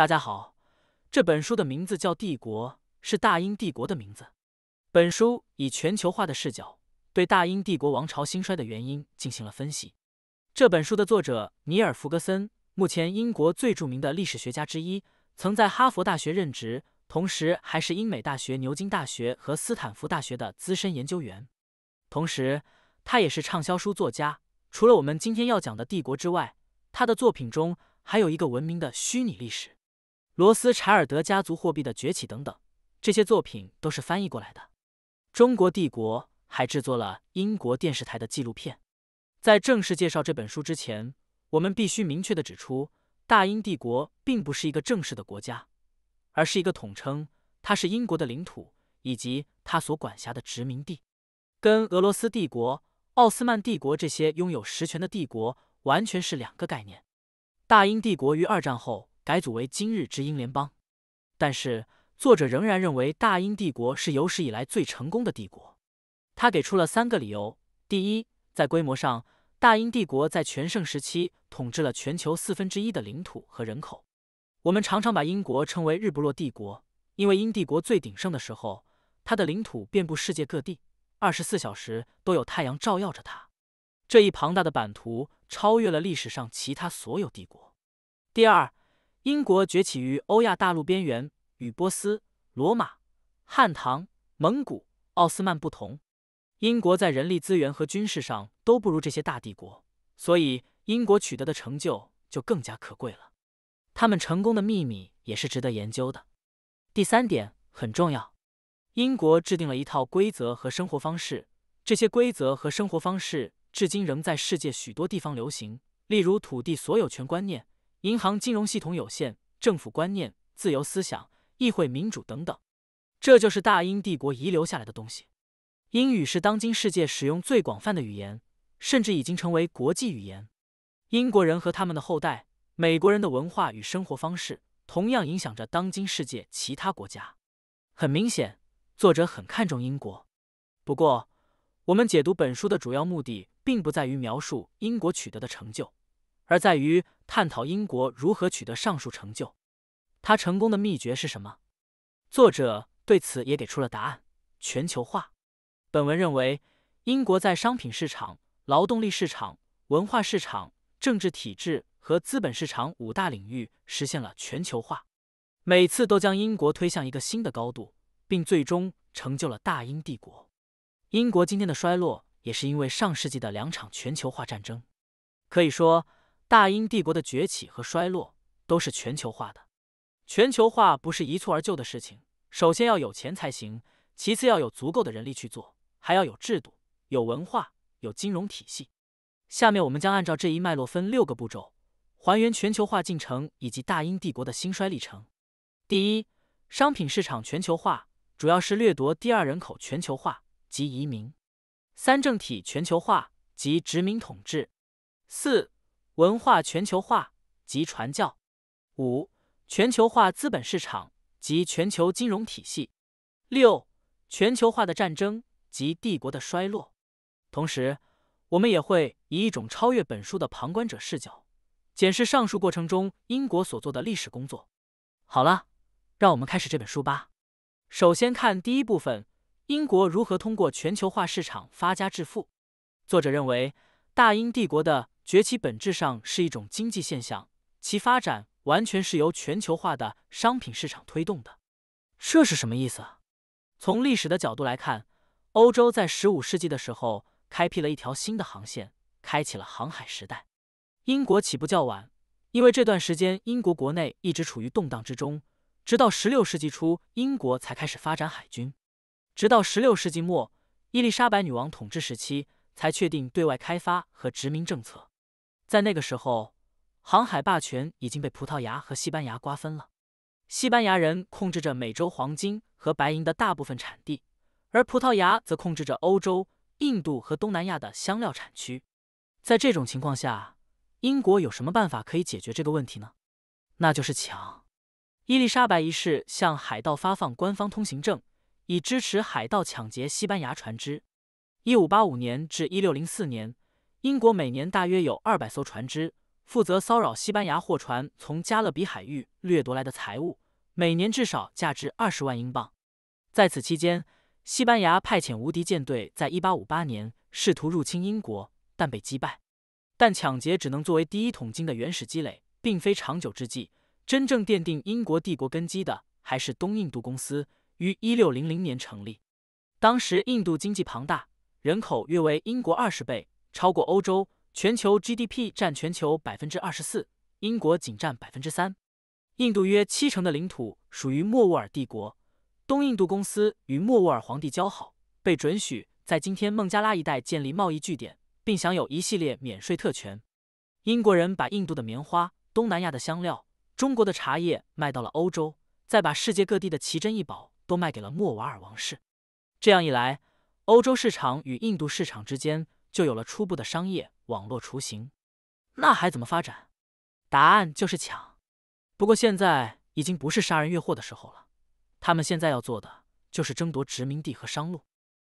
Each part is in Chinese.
大家好，这本书的名字叫《帝国》，是大英帝国的名字。本书以全球化的视角，对大英帝国王朝兴衰的原因进行了分析。这本书的作者尼尔·弗格森，目前英国最著名的历史学家之一，曾在哈佛大学任职，同时还是英美大学、牛津大学和斯坦福大学的资深研究员。同时，他也是畅销书作家。除了我们今天要讲的《帝国》之外，他的作品中还有一个文明的虚拟历史。罗斯柴尔德家族货币的崛起等等，这些作品都是翻译过来的。中国帝国还制作了英国电视台的纪录片。在正式介绍这本书之前，我们必须明确的指出，大英帝国并不是一个正式的国家，而是一个统称。它是英国的领土以及它所管辖的殖民地，跟俄罗斯帝国、奥斯曼帝国这些拥有实权的帝国完全是两个概念。大英帝国于二战后。改组为今日之英联邦，但是作者仍然认为大英帝国是有史以来最成功的帝国。他给出了三个理由：第一，在规模上，大英帝国在全盛时期统治了全球四分之一的领土和人口。我们常常把英国称为“日不落帝国”，因为英帝国最鼎盛的时候，它的领土遍布世界各地，二十四小时都有太阳照耀着它。这一庞大的版图超越了历史上其他所有帝国。第二。英国崛起于欧亚大陆边缘，与波斯、罗马、汉唐、蒙古、奥斯曼不同。英国在人力资源和军事上都不如这些大帝国，所以英国取得的成就就更加可贵了。他们成功的秘密也是值得研究的。第三点很重要，英国制定了一套规则和生活方式，这些规则和生活方式至今仍在世界许多地方流行，例如土地所有权观念。银行、金融系统有限，政府观念、自由思想、议会民主等等，这就是大英帝国遗留下来的东西。英语是当今世界使用最广泛的语言，甚至已经成为国际语言。英国人和他们的后代，美国人的文化与生活方式，同样影响着当今世界其他国家。很明显，作者很看重英国。不过，我们解读本书的主要目的，并不在于描述英国取得的成就。而在于探讨英国如何取得上述成就，它成功的秘诀是什么？作者对此也给出了答案：全球化。本文认为，英国在商品市场、劳动力市场、文化市场、政治体制和资本市场五大领域实现了全球化，每次都将英国推向一个新的高度，并最终成就了大英帝国。英国今天的衰落也是因为上世纪的两场全球化战争，可以说。大英帝国的崛起和衰落都是全球化的。全球化不是一蹴而就的事情，首先要有钱才行，其次要有足够的人力去做，还要有制度、有文化、有金融体系。下面我们将按照这一脉络分六个步骤，还原全球化进程以及大英帝国的兴衰历程。第一，商品市场全球化，主要是掠夺；第二，人口全球化及移民；三，政体全球化及殖民统治；四。文化全球化及传教，五全球化资本市场及全球金融体系，六全球化的战争及帝国的衰落。同时，我们也会以一种超越本书的旁观者视角，检视上述过程中英国所做的历史工作。好了，让我们开始这本书吧。首先看第一部分：英国如何通过全球化市场发家致富。作者认为，大英帝国的。崛起本质上是一种经济现象，其发展完全是由全球化的商品市场推动的。这是什么意思？从历史的角度来看，欧洲在十五世纪的时候开辟了一条新的航线，开启了航海时代。英国起步较晚，因为这段时间英国国内一直处于动荡之中，直到十六世纪初，英国才开始发展海军。直到十六世纪末，伊丽莎白女王统治时期，才确定对外开发和殖民政策。在那个时候，航海霸权已经被葡萄牙和西班牙瓜分了。西班牙人控制着美洲黄金和白银的大部分产地，而葡萄牙则控制着欧洲、印度和东南亚的香料产区。在这种情况下，英国有什么办法可以解决这个问题呢？那就是抢。伊丽莎白一世向海盗发放官方通行证，以支持海盗抢劫西班牙船只。1585年至1604年。英国每年大约有二百艘船只负责骚扰西班牙货船从加勒比海域掠夺来的财物，每年至少价值二十万英镑。在此期间，西班牙派遣无敌舰队，在一八五八年试图入侵英国，但被击败。但抢劫只能作为第一桶金的原始积累，并非长久之计。真正奠定英国帝国根基的，还是东印度公司于一六零零年成立。当时印度经济庞大，人口约为英国二十倍。超过欧洲，全球 GDP 占全球百分之二十四，英国仅占百分之三。印度约七成的领土属于莫卧尔帝国，东印度公司与莫卧尔皇帝交好，被准许在今天孟加拉一带建立贸易据点，并享有一系列免税特权。英国人把印度的棉花、东南亚的香料、中国的茶叶卖到了欧洲，再把世界各地的奇珍异宝都卖给了莫瓦尔王室。这样一来，欧洲市场与印度市场之间。就有了初步的商业网络雏形，那还怎么发展？答案就是抢。不过现在已经不是杀人越货的时候了，他们现在要做的就是争夺殖民地和商路。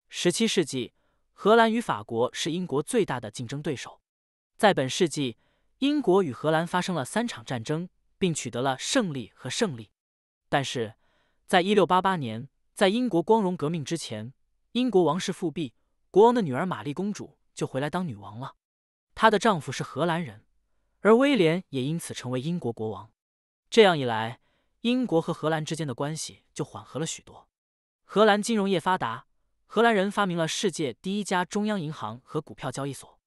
十七世纪，荷兰与法国是英国最大的竞争对手。在本世纪，英国与荷兰发生了三场战争，并取得了胜利和胜利。但是，在一六八八年，在英国光荣革命之前，英国王室复辟，国王的女儿玛丽公主。就回来当女王了。她的丈夫是荷兰人，而威廉也因此成为英国国王。这样一来，英国和荷兰之间的关系就缓和了许多。荷兰金融业发达，荷兰人发明了世界第一家中央银行和股票交易所。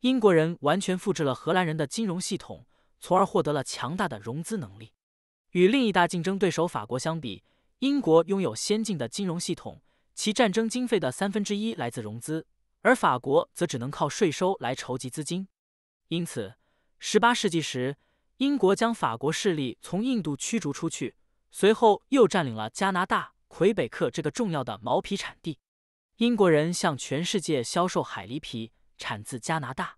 英国人完全复制了荷兰人的金融系统，从而获得了强大的融资能力。与另一大竞争对手法国相比，英国拥有先进的金融系统，其战争经费的三分之一来自融资。而法国则只能靠税收来筹集资金，因此，18世纪时，英国将法国势力从印度驱逐出去，随后又占领了加拿大魁北克这个重要的毛皮产地。英国人向全世界销售海狸皮，产自加拿大。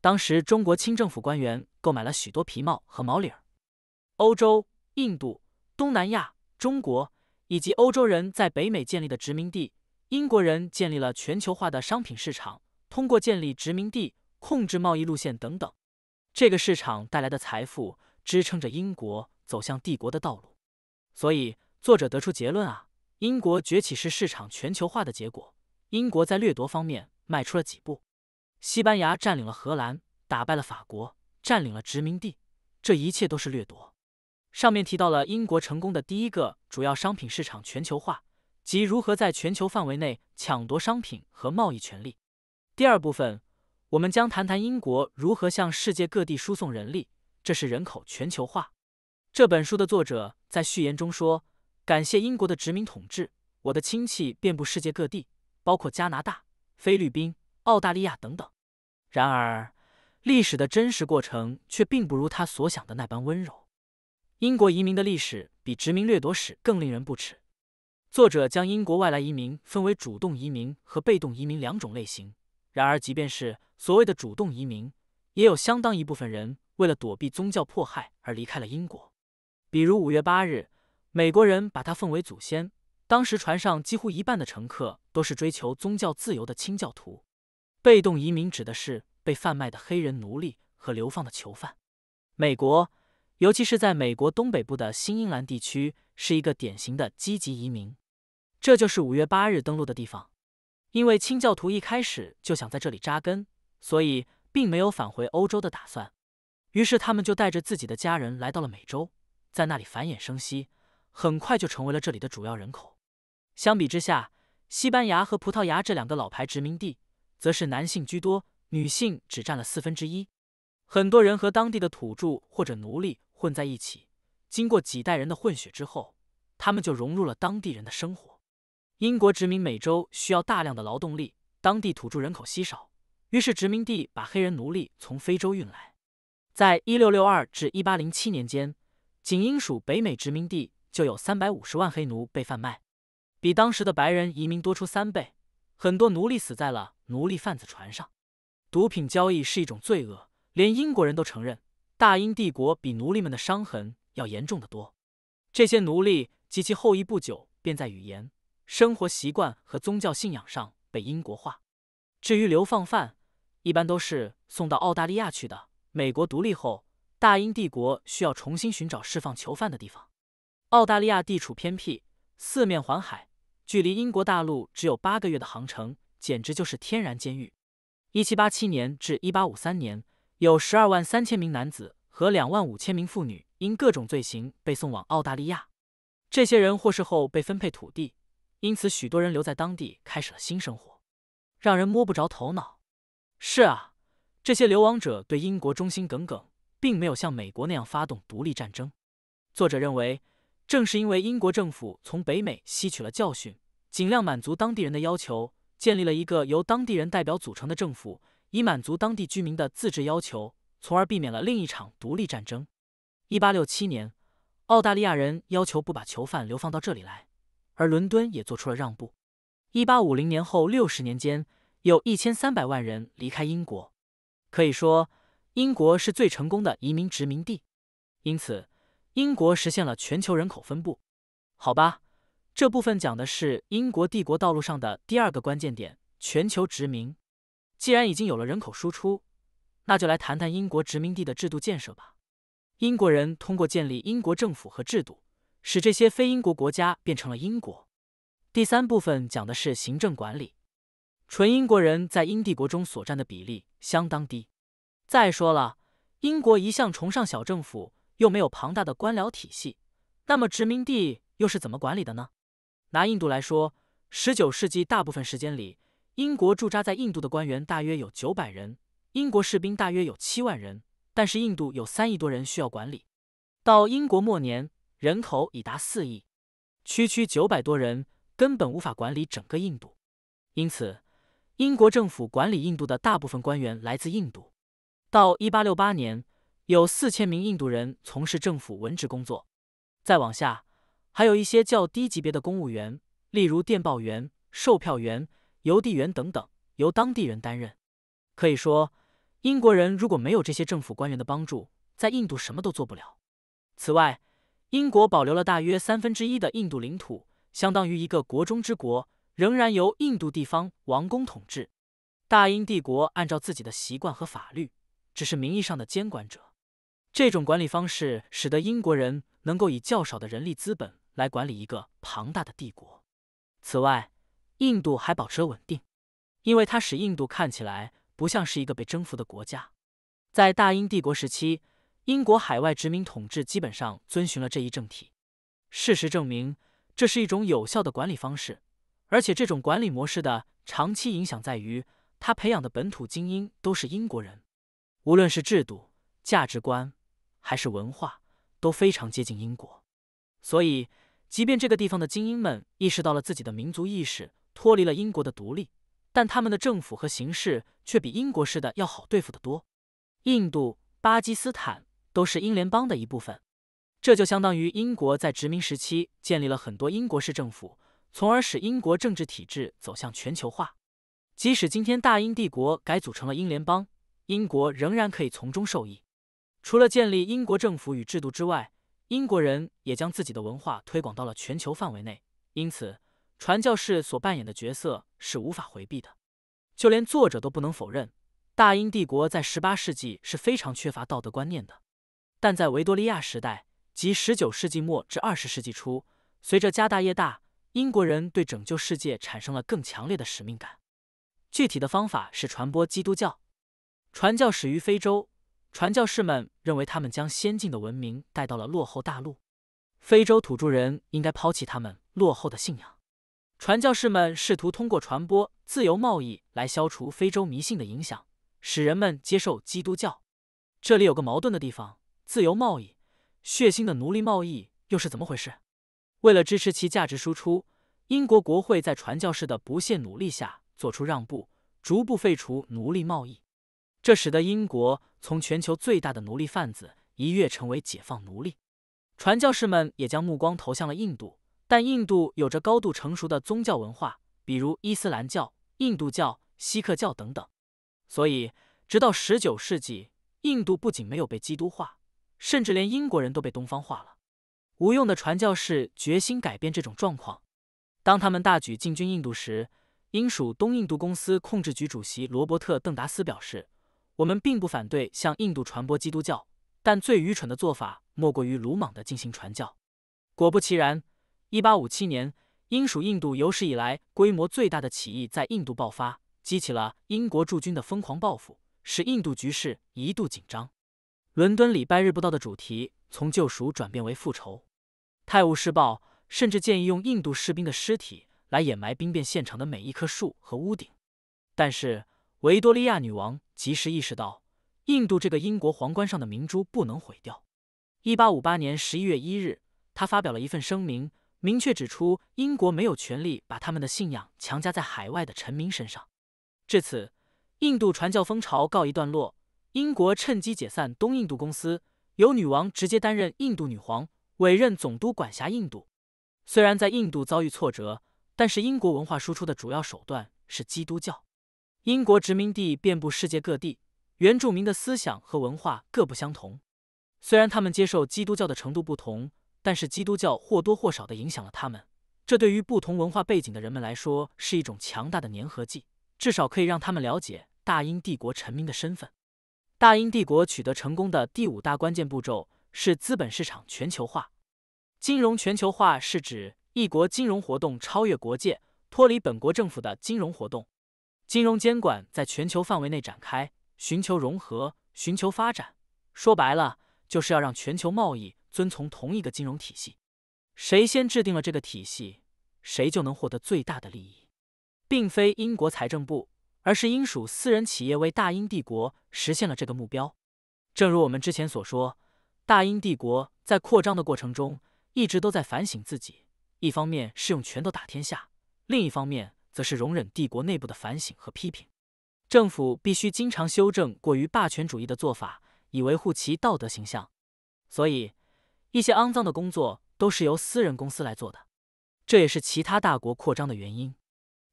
当时，中国清政府官员购买了许多皮帽和毛领。欧洲、印度、东南亚、中国以及欧洲人在北美建立的殖民地。英国人建立了全球化的商品市场，通过建立殖民地、控制贸易路线等等，这个市场带来的财富支撑着英国走向帝国的道路。所以，作者得出结论啊，英国崛起是市场全球化的结果。英国在掠夺方面迈出了几步：西班牙占领了荷兰，打败了法国，占领了殖民地，这一切都是掠夺。上面提到了英国成功的第一个主要商品市场全球化。即如何在全球范围内抢夺商品和贸易权利。第二部分，我们将谈谈英国如何向世界各地输送人力，这是人口全球化。这本书的作者在序言中说：“感谢英国的殖民统治，我的亲戚遍布世界各地，包括加拿大、菲律宾、澳大利亚等等。”然而，历史的真实过程却并不如他所想的那般温柔。英国移民的历史比殖民掠夺史更令人不齿。作者将英国外来移民分为主动移民和被动移民两种类型。然而，即便是所谓的主动移民，也有相当一部分人为了躲避宗教迫害而离开了英国。比如五月八日，美国人把他奉为祖先。当时船上几乎一半的乘客都是追求宗教自由的清教徒。被动移民指的是被贩卖的黑人奴隶和流放的囚犯。美国，尤其是在美国东北部的新英格兰地区。是一个典型的积极移民，这就是五月八日登陆的地方。因为清教徒一开始就想在这里扎根，所以并没有返回欧洲的打算。于是他们就带着自己的家人来到了美洲，在那里繁衍生息，很快就成为了这里的主要人口。相比之下，西班牙和葡萄牙这两个老牌殖民地则是男性居多，女性只占了四分之一。很多人和当地的土著或者奴隶混在一起。经过几代人的混血之后，他们就融入了当地人的生活。英国殖民美洲需要大量的劳动力，当地土著人口稀少，于是殖民地把黑人奴隶从非洲运来。在1662至1807年间，仅英属北美殖民地就有350万黑奴被贩卖，比当时的白人移民多出三倍。很多奴隶死在了奴隶贩子船上。毒品交易是一种罪恶，连英国人都承认。大英帝国比奴隶们的伤痕。要严重的多，这些奴隶及其后裔不久便在语言、生活习惯和宗教信仰上被英国化。至于流放犯，一般都是送到澳大利亚去的。美国独立后，大英帝国需要重新寻找释放囚犯的地方。澳大利亚地处偏僻，四面环海，距离英国大陆只有八个月的航程，简直就是天然监狱。一七八七年至一八五三年，有十二万三千名男子和两万五千名妇女。因各种罪行被送往澳大利亚，这些人获释后被分配土地，因此许多人留在当地开始了新生活，让人摸不着头脑。是啊，这些流亡者对英国忠心耿耿，并没有像美国那样发动独立战争。作者认为，正是因为英国政府从北美吸取了教训，尽量满足当地人的要求，建立了一个由当地人代表组成的政府，以满足当地居民的自治要求，从而避免了另一场独立战争。一八六七年，澳大利亚人要求不把囚犯流放到这里来，而伦敦也做出了让步。一八五零年后六十年间，有一千三百万人离开英国，可以说英国是最成功的移民殖民地。因此，英国实现了全球人口分布。好吧，这部分讲的是英国帝国道路上的第二个关键点——全球殖民。既然已经有了人口输出，那就来谈谈英国殖民地的制度建设吧。英国人通过建立英国政府和制度，使这些非英国国家变成了英国。第三部分讲的是行政管理。纯英国人在英帝国中所占的比例相当低。再说了，英国一向崇尚小政府，又没有庞大的官僚体系，那么殖民地又是怎么管理的呢？拿印度来说十九世纪大部分时间里，英国驻扎在印度的官员大约有九百人，英国士兵大约有七万人。但是印度有三亿多人需要管理，到英国末年，人口已达四亿，区区九百多人根本无法管理整个印度，因此，英国政府管理印度的大部分官员来自印度。到一八六八年，有四千名印度人从事政府文职工作，再往下，还有一些较低级别的公务员，例如电报员、售票员、邮递员等等，由当地人担任。可以说。英国人如果没有这些政府官员的帮助，在印度什么都做不了。此外，英国保留了大约三分之一的印度领土，相当于一个国中之国，仍然由印度地方王公统治。大英帝国按照自己的习惯和法律，只是名义上的监管者。这种管理方式使得英国人能够以较少的人力资本来管理一个庞大的帝国。此外，印度还保持了稳定，因为它使印度看起来。不像是一个被征服的国家，在大英帝国时期，英国海外殖民统治基本上遵循了这一政体。事实证明，这是一种有效的管理方式，而且这种管理模式的长期影响在于，他培养的本土精英都是英国人，无论是制度、价值观还是文化，都非常接近英国。所以，即便这个地方的精英们意识到了自己的民族意识脱离了英国的独立。但他们的政府和形式却比英国式的要好对付得多。印度、巴基斯坦都是英联邦的一部分，这就相当于英国在殖民时期建立了很多英国式政府，从而使英国政治体制走向全球化。即使今天大英帝国改组成了英联邦，英国仍然可以从中受益。除了建立英国政府与制度之外，英国人也将自己的文化推广到了全球范围内，因此。传教士所扮演的角色是无法回避的，就连作者都不能否认，大英帝国在十八世纪是非常缺乏道德观念的。但在维多利亚时代及十九世纪末至二十世纪初，随着家大业大，英国人对拯救世界产生了更强烈的使命感。具体的方法是传播基督教。传教始于非洲，传教士们认为他们将先进的文明带到了落后大陆，非洲土著人应该抛弃他们落后的信仰。传教士们试图通过传播自由贸易来消除非洲迷信的影响，使人们接受基督教。这里有个矛盾的地方：自由贸易，血腥的奴隶贸易又是怎么回事？为了支持其价值输出，英国国会在传教士的不懈努力下做出让步，逐步废除奴隶贸易。这使得英国从全球最大的奴隶贩子一跃成为解放奴隶。传教士们也将目光投向了印度。但印度有着高度成熟的宗教文化，比如伊斯兰教、印度教、锡克教等等，所以直到十九世纪，印度不仅没有被基督化，甚至连英国人都被东方化了。无用的传教士决心改变这种状况。当他们大举进军印度时，英属东印度公司控制局主席罗伯特·邓达斯表示：“我们并不反对向印度传播基督教，但最愚蠢的做法莫过于鲁莽地进行传教。”果不其然。一八五七年，英属印度有史以来规模最大的起义在印度爆发，激起了英国驻军的疯狂报复，使印度局势一度紧张。伦敦礼拜日不到的主题从救赎转变为复仇，《泰晤士报》甚至建议用印度士兵的尸体来掩埋兵变现场的每一棵树和屋顶。但是维多利亚女王及时意识到，印度这个英国皇冠上的明珠不能毁掉。一八五八年十一月一日，她发表了一份声明。明确指出，英国没有权利把他们的信仰强加在海外的臣民身上。至此，印度传教风潮告一段落。英国趁机解散东印度公司，由女王直接担任印度女皇，委任总督管辖印度。虽然在印度遭遇挫折，但是英国文化输出的主要手段是基督教。英国殖民地遍布世界各地，原住民的思想和文化各不相同，虽然他们接受基督教的程度不同。但是基督教或多或少地影响了他们，这对于不同文化背景的人们来说是一种强大的粘合剂，至少可以让他们了解大英帝国臣民的身份。大英帝国取得成功的第五大关键步骤是资本市场全球化。金融全球化是指一国金融活动超越国界，脱离本国政府的金融活动。金融监管在全球范围内展开，寻求融合，寻求发展。说白了，就是要让全球贸易。遵从同一个金融体系，谁先制定了这个体系，谁就能获得最大的利益，并非英国财政部，而是英属私人企业为大英帝国实现了这个目标。正如我们之前所说，大英帝国在扩张的过程中一直都在反省自己，一方面是用拳头打天下，另一方面则是容忍帝国内部的反省和批评。政府必须经常修正过于霸权主义的做法，以维护其道德形象。所以。一些肮脏的工作都是由私人公司来做的，这也是其他大国扩张的原因。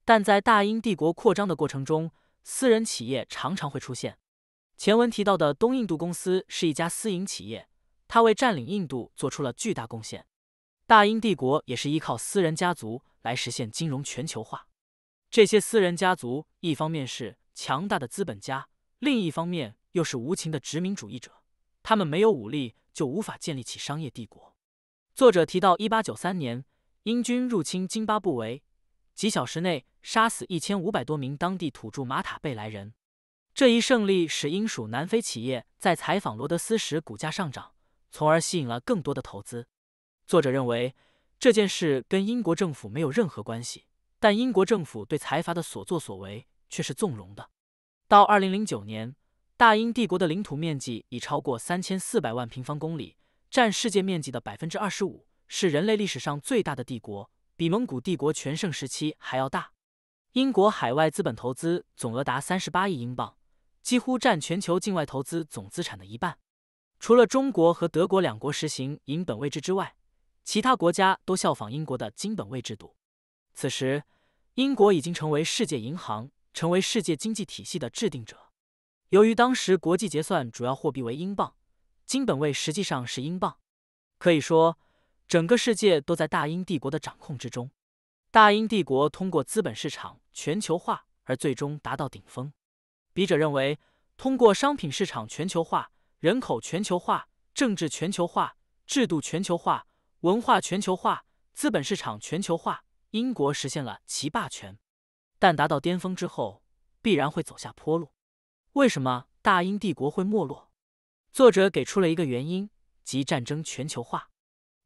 但在大英帝国扩张的过程中，私人企业常常会出现。前文提到的东印度公司是一家私营企业，它为占领印度做出了巨大贡献。大英帝国也是依靠私人家族来实现金融全球化。这些私人家族一方面是强大的资本家，另一方面又是无情的殖民主义者。他们没有武力。就无法建立起商业帝国。作者提到，一八九三年英军入侵津巴布韦，几小时内杀死一千五百多名当地土著马塔贝莱人。这一胜利使英属南非企业在采访罗德斯时股价上涨，从而吸引了更多的投资。作者认为这件事跟英国政府没有任何关系，但英国政府对财阀的所作所为却是纵容的。到二零零九年。大英帝国的领土面积已超过三千四百万平方公里，占世界面积的百分之二十五，是人类历史上最大的帝国，比蒙古帝国全盛时期还要大。英国海外资本投资总额达三十八亿英镑，几乎占全球境外投资总资产的一半。除了中国和德国两国实行银本位制之外，其他国家都效仿英国的金本位制度。此时，英国已经成为世界银行，成为世界经济体系的制定者。由于当时国际结算主要货币为英镑，金本位实际上是英镑，可以说整个世界都在大英帝国的掌控之中。大英帝国通过资本市场全球化而最终达到顶峰。笔者认为，通过商品市场全球化、人口全球化、政治全球化、制度全球化、文化全球化、资本市场全球化，英国实现了其霸权，但达到巅峰之后必然会走下坡路。为什么大英帝国会没落？作者给出了一个原因，即战争全球化。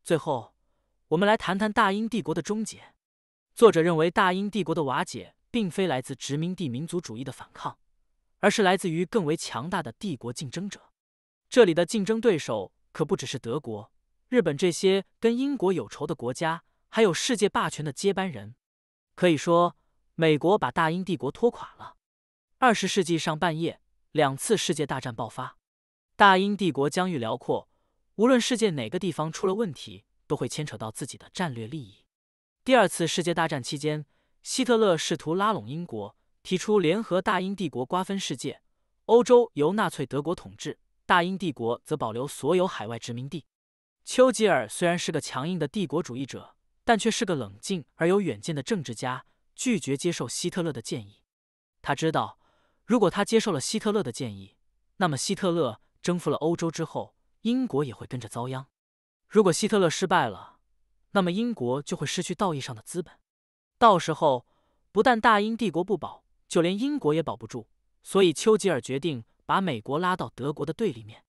最后，我们来谈谈大英帝国的终结。作者认为，大英帝国的瓦解并非来自殖民地民族主义的反抗，而是来自于更为强大的帝国竞争者。这里的竞争对手可不只是德国、日本这些跟英国有仇的国家，还有世界霸权的接班人。可以说，美国把大英帝国拖垮了。二十世纪上半叶，两次世界大战爆发。大英帝国疆域辽阔，无论世界哪个地方出了问题，都会牵扯到自己的战略利益。第二次世界大战期间，希特勒试图拉拢英国，提出联合大英帝国瓜分世界，欧洲由纳粹德国统治，大英帝国则保留所有海外殖民地。丘吉尔虽然是个强硬的帝国主义者，但却是个冷静而有远见的政治家，拒绝接受希特勒的建议。他知道。如果他接受了希特勒的建议，那么希特勒征服了欧洲之后，英国也会跟着遭殃；如果希特勒失败了，那么英国就会失去道义上的资本。到时候，不但大英帝国不保，就连英国也保不住。所以，丘吉尔决定把美国拉到德国的对立面。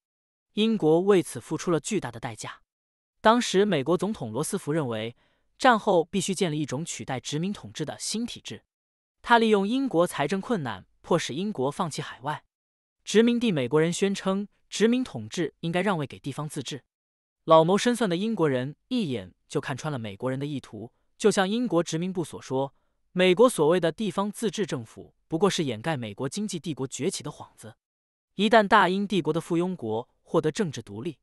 英国为此付出了巨大的代价。当时，美国总统罗斯福认为，战后必须建立一种取代殖民统治的新体制。他利用英国财政困难。迫使英国放弃海外殖民地，美国人宣称殖民统治应该让位给地方自治。老谋深算的英国人一眼就看穿了美国人的意图，就像英国殖民部所说，美国所谓的地方自治政府不过是掩盖美国经济帝国崛起的幌子。一旦大英帝国的附庸国获得政治独立，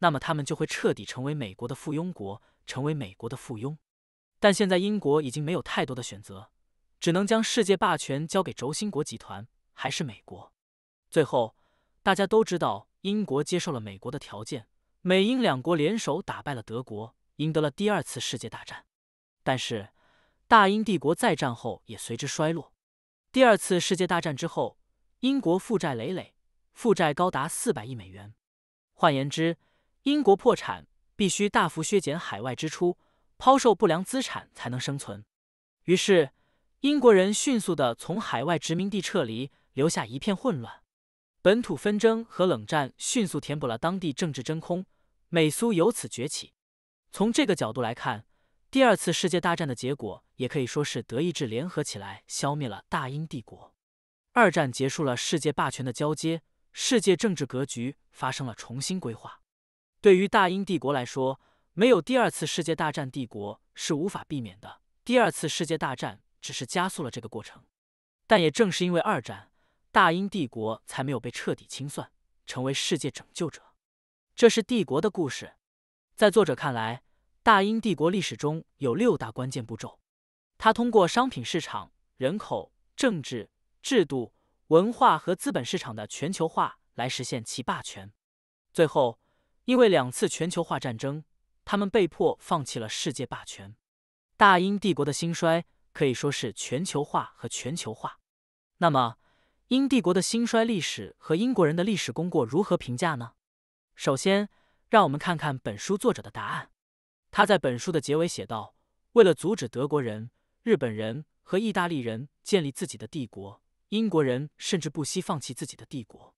那么他们就会彻底成为美国的附庸国，成为美国的附庸。但现在英国已经没有太多的选择。只能将世界霸权交给轴心国集团，还是美国？最后，大家都知道，英国接受了美国的条件，美英两国联手打败了德国，赢得了第二次世界大战。但是，大英帝国再战后也随之衰落。第二次世界大战之后，英国负债累累，负债高达四百亿美元。换言之，英国破产，必须大幅削减海外支出，抛售不良资产才能生存。于是。英国人迅速地从海外殖民地撤离，留下一片混乱。本土纷争和冷战迅速填补了当地政治真空，美苏由此崛起。从这个角度来看，第二次世界大战的结果也可以说是德意志联合起来消灭了大英帝国。二战结束了世界霸权的交接，世界政治格局发生了重新规划。对于大英帝国来说，没有第二次世界大战，帝国是无法避免的。第二次世界大战。只是加速了这个过程，但也正是因为二战，大英帝国才没有被彻底清算，成为世界拯救者。这是帝国的故事。在作者看来，大英帝国历史中有六大关键步骤，他通过商品市场、人口、政治制度、文化和资本市场的全球化来实现其霸权。最后，因为两次全球化战争，他们被迫放弃了世界霸权。大英帝国的兴衰。可以说是全球化和全球化。那么，英帝国的兴衰历史和英国人的历史功过如何评价呢？首先，让我们看看本书作者的答案。他在本书的结尾写道：“为了阻止德国人、日本人和意大利人建立自己的帝国，英国人甚至不惜放弃自己的帝国。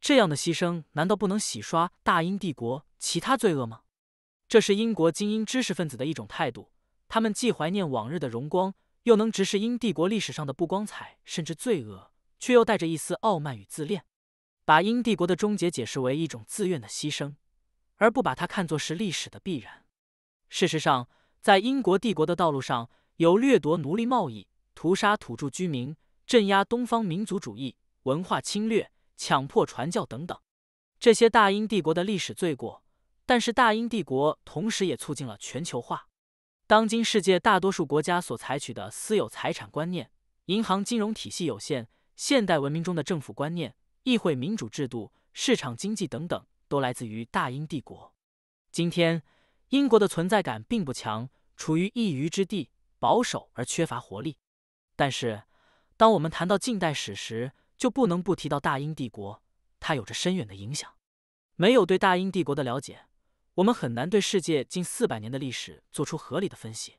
这样的牺牲难道不能洗刷大英帝国其他罪恶吗？”这是英国精英知识分子的一种态度，他们既怀念往日的荣光。又能直视英帝国历史上的不光彩甚至罪恶，却又带着一丝傲慢与自恋，把英帝国的终结解释为一种自愿的牺牲，而不把它看作是历史的必然。事实上，在英国帝国的道路上，有掠夺、奴隶贸易、屠杀土著居民、镇压东方民族主义、文化侵略、强迫传教等等，这些大英帝国的历史罪过。但是，大英帝国同时也促进了全球化。当今世界大多数国家所采取的私有财产观念、银行金融体系、有限现代文明中的政府观念、议会民主制度、市场经济等等，都来自于大英帝国。今天，英国的存在感并不强，处于一隅之地，保守而缺乏活力。但是，当我们谈到近代史时，就不能不提到大英帝国，它有着深远的影响。没有对大英帝国的了解。我们很难对世界近四百年的历史做出合理的分析。